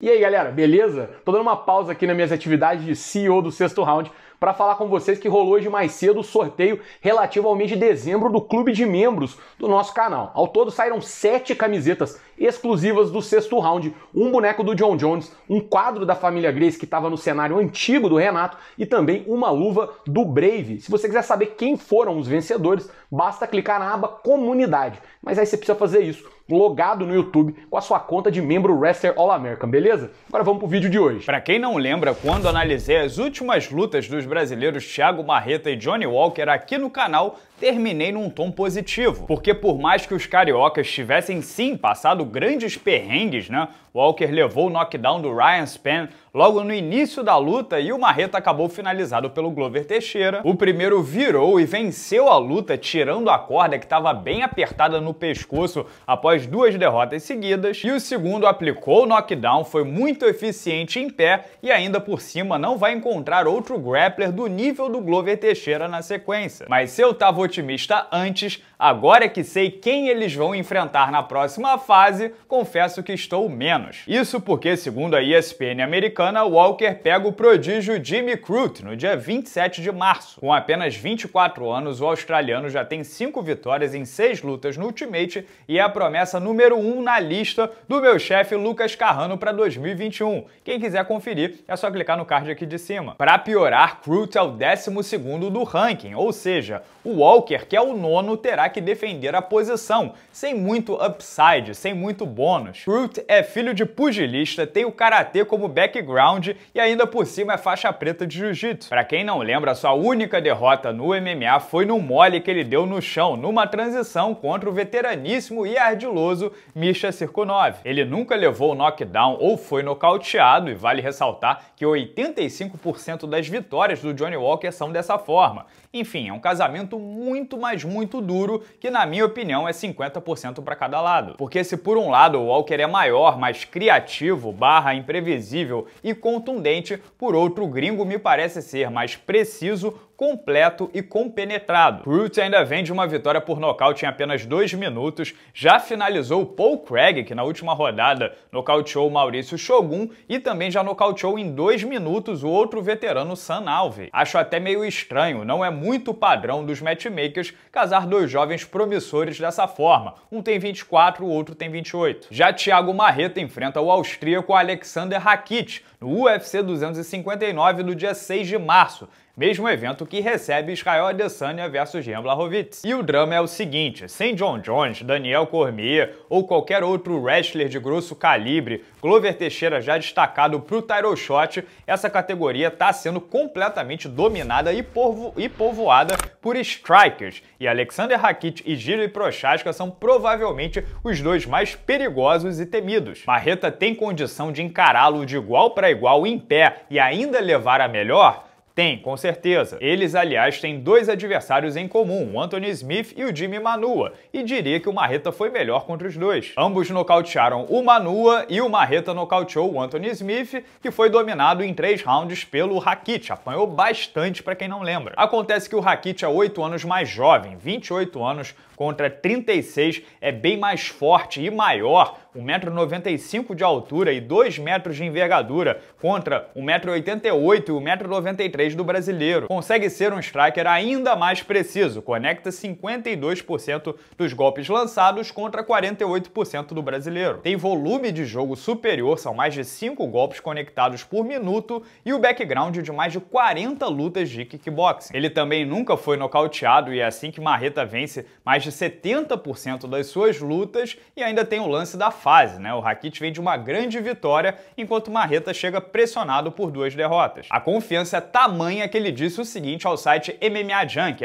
E aí, galera, beleza? Tô dando uma pausa aqui nas minhas atividades de CEO do sexto round para falar com vocês que rolou hoje mais cedo o sorteio relativo ao mês de dezembro do clube de membros do nosso canal. Ao todo saíram sete camisetas exclusivas do sexto round, um boneco do John Jones, um quadro da família Grace que estava no cenário antigo do Renato e também uma luva do Brave. Se você quiser saber quem foram os vencedores, basta clicar na aba comunidade. Mas aí você precisa fazer isso logado no YouTube com a sua conta de membro Wrestler All American, beleza? Agora vamos pro vídeo de hoje. Para quem não lembra, quando analisei as últimas lutas dos brasileiros Thiago Marreta e Johnny Walker aqui no canal, terminei num tom positivo, porque por mais que os cariocas tivessem sim passado grandes perrengues, né? Walker levou o knockdown do Ryan Span logo no início da luta e o Marreta acabou finalizado pelo Glover Teixeira. O primeiro virou e venceu a luta tirando a corda que estava bem apertada no pescoço após duas derrotas seguidas. E o segundo aplicou o knockdown, foi muito eficiente em pé e ainda por cima não vai encontrar outro grappler do nível do Glover Teixeira na sequência. Mas se eu tava otimista antes, agora é que sei quem eles vão enfrentar na próxima fase, confesso que estou menos. Isso porque, segundo a ESPN americana, Walker pega o prodígio Jimmy Crute no dia 27 de março. Com apenas 24 anos, o australiano já tem 5 vitórias em 6 lutas no Ultimate e é a promessa número 1 um na lista do meu chefe Lucas Carrano para 2021. Quem quiser conferir, é só clicar no card aqui de cima. Para piorar, Crute é o 12 segundo do ranking, ou seja, o Walker Walker, que é o nono, terá que defender a posição, sem muito upside, sem muito bônus. Groot é filho de pugilista, tem o karatê como background e ainda por cima é faixa preta de jiu-jitsu. Para quem não lembra, sua única derrota no MMA foi no mole que ele deu no chão, numa transição contra o veteraníssimo e ardiloso Misha Cirkunov. Ele nunca levou knockdown ou foi nocauteado, e vale ressaltar que 85% das vitórias do Johnny Walker são dessa forma. Enfim, é um casamento muito muito, mas muito duro, que na minha opinião é 50% para cada lado. Porque se por um lado o Walker é maior, mais criativo, barra imprevisível e contundente, por outro o gringo me parece ser mais preciso, completo e compenetrado. Cruz ainda vem de uma vitória por nocaute em apenas dois minutos, já finalizou Paul Craig, que na última rodada nocauteou Maurício Shogun e também já nocauteou em dois minutos o outro veterano San Alves. Acho até meio estranho, não é muito padrão dos matchmakers Makers casar dois jovens promissores dessa forma. Um tem 24, o outro tem 28. Já Thiago Marreta enfrenta o austríaco Alexander Rakic no UFC 259 do dia 6 de março mesmo evento que recebe Israel Adesanya versus Jean Blachowicz. E o drama é o seguinte, sem John Jones, Daniel Cormier ou qualquer outro wrestler de grosso calibre, Glover Teixeira já destacado pro title shot, essa categoria tá sendo completamente dominada e, povo e povoada por strikers, e Alexander Rakic e Gili Prochaska são provavelmente os dois mais perigosos e temidos. Marreta tem condição de encará-lo de igual para igual em pé e ainda levar a melhor? Tem, com certeza. Eles, aliás, têm dois adversários em comum, o Anthony Smith e o Jimmy Manua, e diria que o Marreta foi melhor contra os dois. Ambos nocautearam o Manua e o Marreta nocauteou o Anthony Smith, que foi dominado em três rounds pelo Rakit, apanhou bastante para quem não lembra. Acontece que o Rakit é 8 anos mais jovem, 28 anos contra 36, é bem mais forte e maior, 1,95m de altura e 2 metros de envergadura, contra 1,88m e 1,93m do brasileiro. Consegue ser um striker ainda mais preciso, conecta 52% dos golpes lançados contra 48% do brasileiro. Tem volume de jogo superior, são mais de 5 golpes conectados por minuto e o background de mais de 40 lutas de kickboxing. Ele também nunca foi nocauteado e é assim que Marreta vence mais de 70% das suas lutas e ainda tem o lance da fase, né? O Rakit vem de uma grande vitória enquanto Marreta chega pressionado por duas derrotas. A confiança é tá tamanha tamanha é que ele disse o seguinte ao site MMA Junk,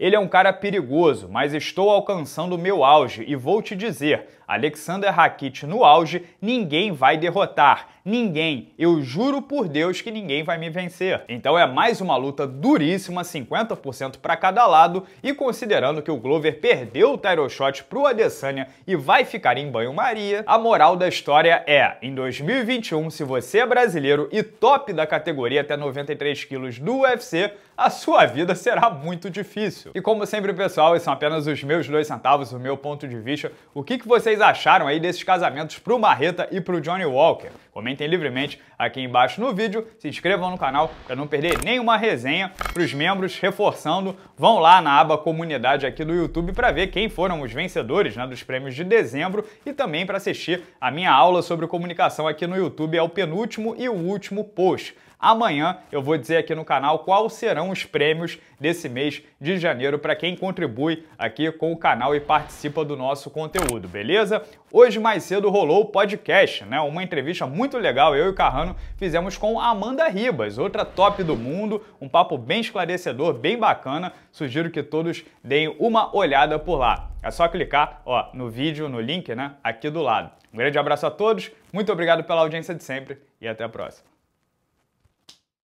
Ele é um cara perigoso, mas estou alcançando o meu auge e vou te dizer, Alexander Rakit no auge, ninguém vai derrotar ninguém, eu juro por Deus que ninguém vai me vencer. Então é mais uma luta duríssima, 50% para cada lado, e considerando que o Glover perdeu o title shot pro Adesanya e vai ficar em banho-maria, a moral da história é, em 2021, se você é brasileiro e top da categoria até 93 quilos do UFC, a sua vida será muito difícil. E como sempre, pessoal, esses são apenas os meus dois centavos, o meu ponto de vista. O que, que vocês acharam aí desses casamentos pro Marreta e pro Johnny Walker? Comentem livremente aqui embaixo no vídeo, se inscrevam no canal para não perder nenhuma resenha. Para os membros, reforçando, vão lá na aba comunidade aqui do YouTube para ver quem foram os vencedores né, dos prêmios de dezembro e também para assistir a minha aula sobre comunicação aqui no YouTube. É o penúltimo e o último post. Amanhã eu vou dizer aqui no canal quais serão os prêmios desse mês de janeiro para quem contribui aqui com o canal e participa do nosso conteúdo, beleza? Hoje mais cedo rolou o podcast, né? Uma entrevista muito muito legal, eu e o Carrano fizemos com Amanda Ribas, outra top do mundo, um papo bem esclarecedor, bem bacana. Sugiro que todos deem uma olhada por lá. É só clicar ó, no vídeo, no link, né? Aqui do lado. Um grande abraço a todos, muito obrigado pela audiência de sempre e até a próxima.